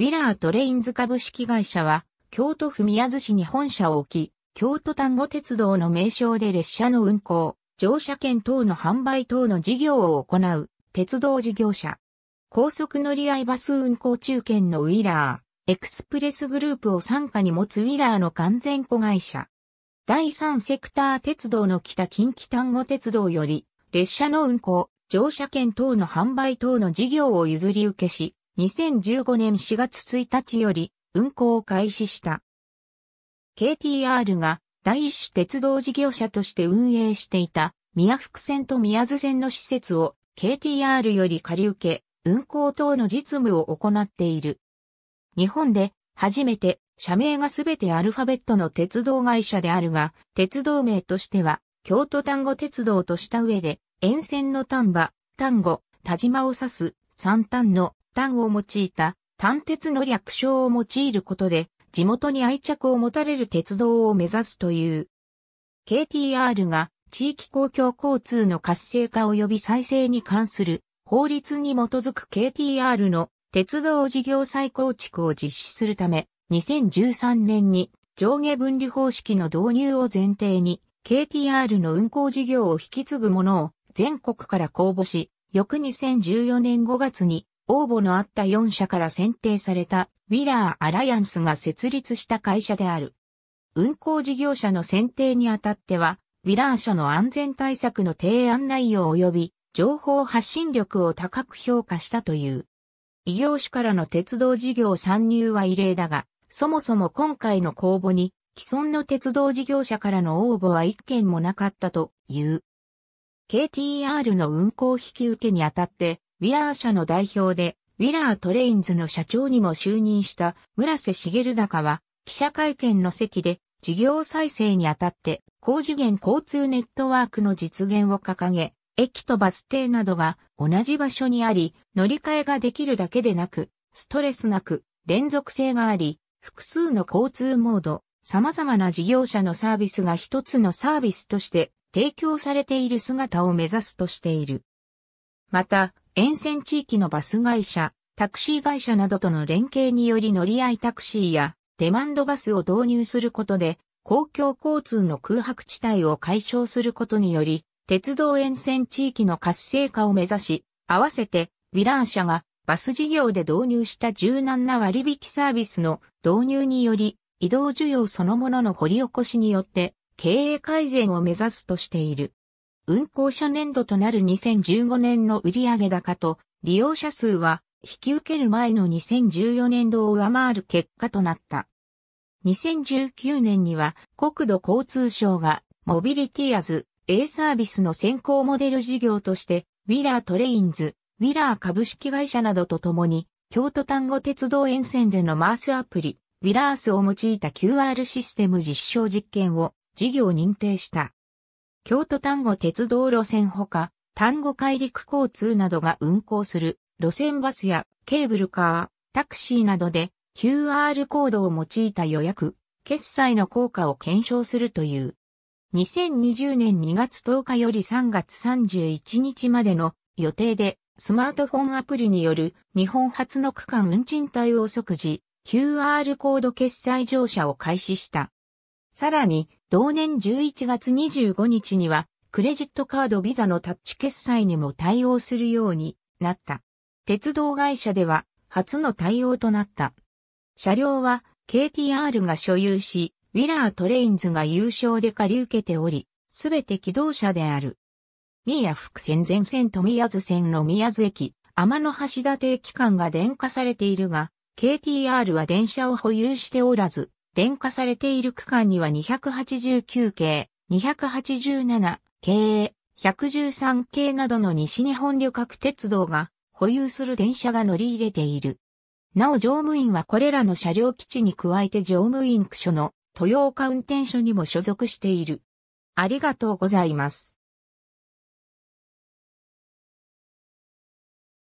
ウィラートレインズ株式会社は、京都府宮津市に本社を置き、京都丹後鉄道の名称で列車の運行、乗車券等の販売等の事業を行う、鉄道事業者。高速乗り合いバス運行中堅のウィラー、エクスプレスグループを傘下に持つウィラーの完全子会社。第三セクター鉄道の北近畿丹後鉄道より、列車の運行、乗車券等の販売等の事業を譲り受けし、2015年4月1日より運行を開始した。KTR が第一種鉄道事業者として運営していた宮福線と宮津線の施設を KTR より借り受け、運行等の実務を行っている。日本で初めて社名がすべてアルファベットの鉄道会社であるが、鉄道名としては京都丹後鉄道とした上で、沿線の丹波、丹後、田島を指す三端の端を用いた単鉄の略称を用いることで地元に愛着を持たれる鉄道を目指すという。KTR が地域公共交通の活性化及び再生に関する法律に基づく KTR の鉄道事業再構築を実施するため2013年に上下分離方式の導入を前提に KTR の運行事業を引き継ぐものを全国から公募し、翌2014年5月に応募のあった4社から選定されたウィラー・アライアンスが設立した会社である。運行事業者の選定にあたっては、ウィラー社の安全対策の提案内容及び情報発信力を高く評価したという。異業種からの鉄道事業参入は異例だが、そもそも今回の公募に既存の鉄道事業者からの応募は1件もなかったという。KTR の運行引き受けにあたって、ウィラー社の代表で、ウィラートレインズの社長にも就任した村瀬茂高は、記者会見の席で、事業再生にあたって、高次元交通ネットワークの実現を掲げ、駅とバス停などが同じ場所にあり、乗り換えができるだけでなく、ストレスなく、連続性があり、複数の交通モード、様々な事業者のサービスが一つのサービスとして提供されている姿を目指すとしている。また、沿線地域のバス会社、タクシー会社などとの連携により乗り合いタクシーやデマンドバスを導入することで、公共交通の空白地帯を解消することにより、鉄道沿線地域の活性化を目指し、合わせて、ヴィラン社がバス事業で導入した柔軟な割引サービスの導入により、移動需要そのものの掘り起こしによって、経営改善を目指すとしている。運行初年度となる2015年の売上高と利用者数は引き受ける前の2014年度を上回る結果となった。2019年には国土交通省がモビリティアズ A サービスの先行モデル事業としてウィラートレインズ、ウィラー株式会社などと共に京都丹後鉄道沿線でのマースアプリウィラースを用いた QR システム実証実験を事業認定した。京都丹後鉄道路線ほか、丹後海陸交通などが運行する路線バスやケーブルカー、タクシーなどで QR コードを用いた予約、決済の効果を検証するという。2020年2月10日より3月31日までの予定でスマートフォンアプリによる日本初の区間運賃対応即時 QR コード決済乗車を開始した。さらに、同年11月25日には、クレジットカードビザのタッチ決済にも対応するようになった。鉄道会社では初の対応となった。車両は KTR が所有し、ウィラートレインズが優勝で借り受けており、すべて機動車である。宮福線全線と宮津線の宮津駅、天の橋立駅間が電化されているが、KTR は電車を保有しておらず、電化されている区間には289系、287系、113系などの西日本旅客鉄道が保有する電車が乗り入れている。なお乗務員はこれらの車両基地に加えて乗務員区所の豊岡運転所にも所属している。ありがとうございます。